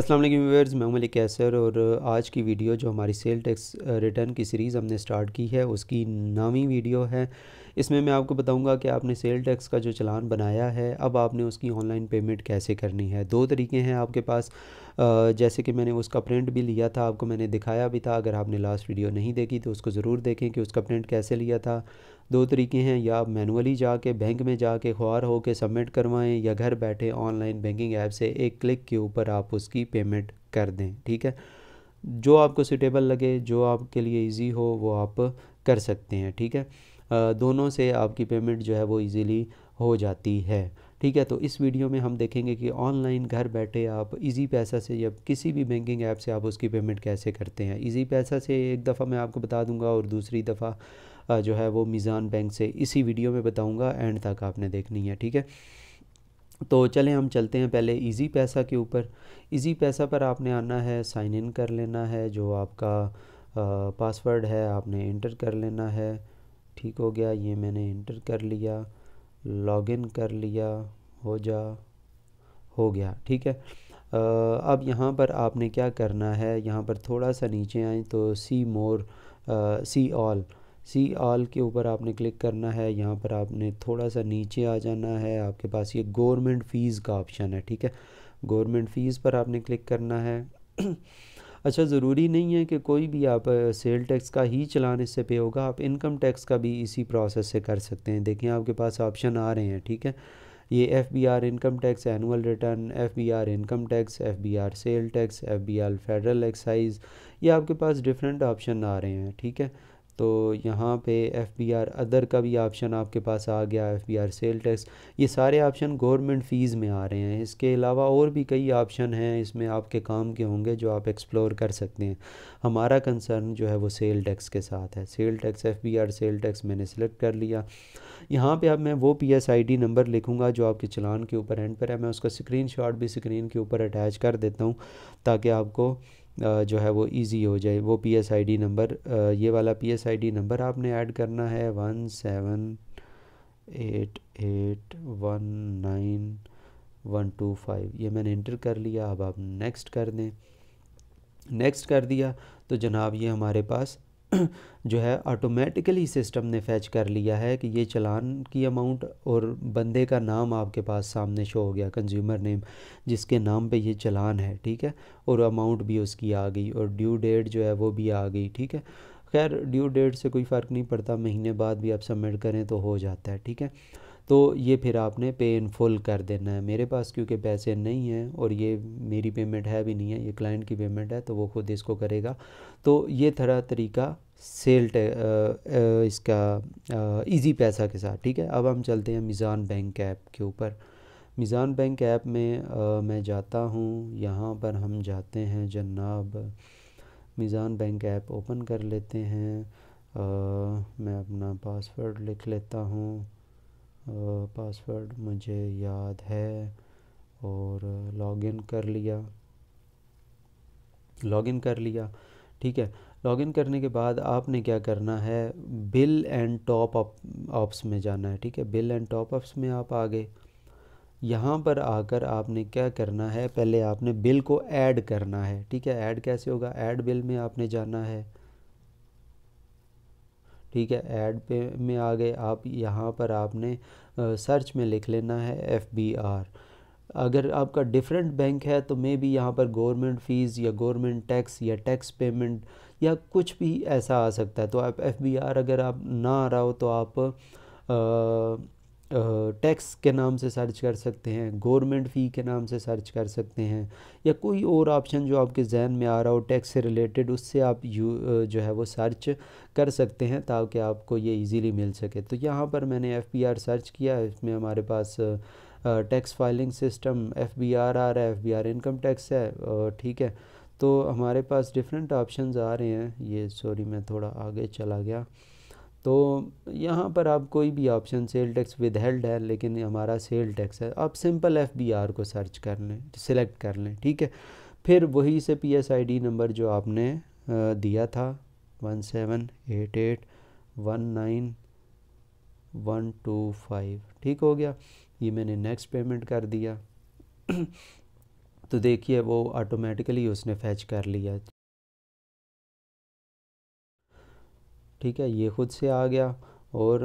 असलम व्यवर्स मैं मलिक कैसर और आज की वीडियो जो हमारी सेल टैक्स रिटर्न की सीरीज़ हमने स्टार्ट की है उसकी नवी वीडियो है इसमें मैं आपको बताऊंगा कि आपने सेल टैक्स का जो चलान बनाया है अब आपने उसकी ऑनलाइन पेमेंट कैसे करनी है दो तरीके हैं आपके पास जैसे कि मैंने उसका प्रिंट भी लिया था आपको मैंने दिखाया भी था अगर आपने लास्ट वीडियो नहीं देखी तो उसको ज़रूर देखें कि उसका प्रिंट कैसे लिया था दो तरीके हैं या आप मैनुअली के बैंक में जाके ख्वार हो के सबमिट करवाएँ या घर बैठे ऑनलाइन बैंकिंग ऐप से एक क्लिक के ऊपर आप उसकी पेमेंट कर दें ठीक है जो आपको सूटेबल लगे जो आपके लिए इजी हो वो आप कर सकते हैं ठीक है दोनों से आपकी पेमेंट जो है वो ईज़िली हो जाती है ठीक है तो इस वीडियो में हम देखेंगे कि ऑनलाइन घर बैठे आप इजी पैसा से या किसी भी बैंकिंग ऐप से आप उसकी पेमेंट कैसे करते हैं इजी पैसा से एक दफ़ा मैं आपको बता दूंगा और दूसरी दफ़ा जो है वो मिज़ान बैंक से इसी वीडियो में बताऊंगा एंड तक आपने देखनी है ठीक है तो चलें हम चलते हैं पहले इजी पैसा के ऊपर इजी पैसा पर आपने आना है साइन इन कर लेना है जो आपका पासवर्ड है आपने इंटर कर लेना है ठीक हो गया ये मैंने इंटर कर लिया लॉगिन कर लिया हो जा हो गया ठीक है आ, अब यहाँ पर आपने क्या करना है यहाँ पर थोड़ा सा नीचे आए तो सी मोर सी ऑल सी ऑल के ऊपर आपने क्लिक करना है यहाँ पर आपने थोड़ा सा नीचे आ जाना है आपके पास ये गवर्नमेंट फ़ीस का ऑप्शन है ठीक है गवर्नमेंट फ़ीस पर आपने क्लिक करना है अच्छा ज़रूरी नहीं है कि कोई भी आप सेल टैक्स का ही चलान इससे पे होगा आप इनकम टैक्स का भी इसी प्रोसेस से कर सकते हैं देखिए आपके पास ऑप्शन आ रहे हैं ठीक है ये F B R income tax annual return F B R income tax F B R sale tax F B R federal excise ये आपके पास डिफरेंट ऑप्शन आ रहे हैं ठीक है तो यहाँ पे एफ बी आर अदर का भी ऑप्शन आपके पास आ गया F B R sale tax ये सारे ऑप्शन गवर्नमेंट फ़ीस में आ रहे हैं इसके अलावा और भी कई ऑप्शन हैं इसमें आपके काम के होंगे जो आप एक्सप्लोर कर सकते हैं हमारा कंसर्न जो है वो सेल टैक्स के साथ है sale tax F B R sale tax मैंने सेलेक्ट कर लिया यहाँ पे अब मैं वो P S I D number लिखूँगा जो आपके चलान के ऊपर एंड पर है मैं उसका स्क्रीन शॉट भी स्क्रीन के ऊपर अटैच कर देता हूँ ताकि आपको जो है वो इजी हो जाए वो P S I D number ये वाला P S I D number आपने ऐड करना है one seven eight eight one nine one two five ये मैंने इंटर कर लिया अब आप नेक्स्ट कर दें नेक्स्ट कर दिया तो जनाब ये हमारे पास जो है ऑटोमेटिकली सिस्टम ने फैच कर लिया है कि ये चलान की अमाउंट और बंदे का नाम आपके पास सामने शो हो गया कंज्यूमर नेम जिसके नाम पे ये चलान है ठीक है और अमाउंट भी उसकी आ गई और ड्यू डेट जो है वो भी आ गई ठीक है खैर ड्यू डेट से कोई फ़र्क नहीं पड़ता महीने बाद भी आप सबमिट करें तो हो जाता है ठीक है तो ये फिर आपने पे इन फुल कर देना है मेरे पास क्योंकि पैसे नहीं हैं और ये मेरी पेमेंट है भी नहीं है ये क्लाइंट की पेमेंट है तो वो खुद इसको करेगा तो ये थोड़ा तरीका सेल इसका इजी पैसा के साथ ठीक है अब हम चलते हैं मिज़ान बैंक ऐप के ऊपर मिज़ान बैंक ऐप में आ, मैं जाता हूँ यहाँ पर हम जाते हैं जनाब मिज़ान बैंक ऐप ओपन कर लेते हैं आ, मैं अपना पासवर्ड लिख लेता हूँ पासवर्ड मुझे याद है और लॉगिन कर लिया लॉगिन कर लिया ठीक है लॉगिन करने के बाद आपने क्या करना है बिल एंड टॉप ऑप्स में जाना है ठीक है बिल एंड टॉप ऑप्स में आप आ गए यहाँ पर आकर आपने क्या करना है पहले आपने बिल को ऐड करना है ठीक है ऐड कैसे होगा ऐड बिल में आपने जाना है ठीक है ऐड पे में आ गए आप यहाँ पर आपने सर्च में लिख लेना है एफ बी आर अगर आपका डिफरेंट बैंक है तो मे भी यहाँ पर गवर्नमेंट फ़ीस या गवर्नमेंट टैक्स या टैक्स पेमेंट या कुछ भी ऐसा आ सकता है तो आप एफ बी आर अगर आप ना आ रहा हो तो आप आ, टैक्स के नाम से सर्च कर सकते हैं गवर्नमेंट फ़ी के नाम से सर्च कर सकते हैं या कोई और ऑप्शन जो आपके जहन में आ रहा हो टैक्स से रिलेटेड उससे आप यू जो है वो सर्च कर सकते हैं ताकि आपको ये इजीली मिल सके तो यहाँ पर मैंने एफबीआर सर्च किया इसमें हमारे पास टैक्स फाइलिंग सिस्टम एफ आ रहा है एफ इनकम टैक्स है ठीक है तो हमारे पास डिफरेंट ऑप्शन आ रहे हैं ये सॉरी मैं थोड़ा आगे चला गया तो यहाँ पर आप कोई भी option sale tax withheld है लेकिन हमारा सेल टैक्स है आप सिंपल एफ बी आर को सर्च कर लें सेलेक्ट कर लें ठीक है फिर वही से P S I D number जो आपने दिया था one seven eight eight one nine one two five ठीक हो गया ये मैंने नेक्स्ट पेमेंट कर दिया तो देखिए वो ऑटोमेटिकली उसने फैच कर लिया ठीक है ये खुद से आ गया और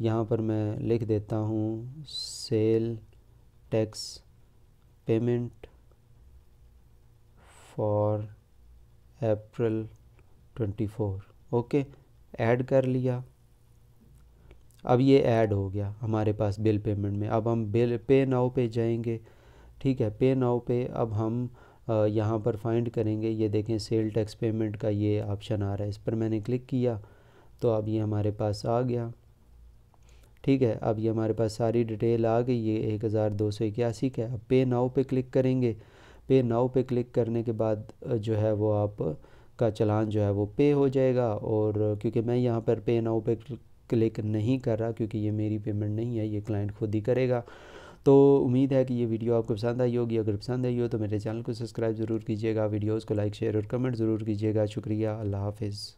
यहाँ पर मैं लिख देता हूँ sale tax payment for April 24 okay add कर लिया अब ये ऐड हो गया हमारे पास बिल पेमेंट में अब हम बिल पे नाउ पे जाएंगे ठीक है पे नाउ पे अब हम यहाँ पर फाइंड करेंगे ये देखें सेल टैक्स पेमेंट का ये ऑप्शन आ रहा है इस पर मैंने क्लिक किया तो अब ये हमारे पास आ गया ठीक है अब ये हमारे पास सारी डिटेल आ गई ये एक हज़ार दो सौ इक्यासी का है अब पे नाव पे क्लिक करेंगे पे नाव पे क्लिक करने के बाद जो है वो आप का चलान जो है वो पे हो जाएगा और क्योंकि मैं यहाँ पर पे नाव पे क्लिक नहीं कर रहा क्योंकि ये मेरी पेमेंट नहीं है ये क्लाइंट खुद ही करेगा तो उम्मीद है कि ये वीडियो आपको पसंद आई होगी अगर पसंद आई हो तो मेरे चैनल को सब्सक्राइब ज़रूर कीजिएगा वीडियोज़ को लाइक शेयर और कमेंट ज़रूर कीजिएगा शुक्रिया अल्लाह हाफिज़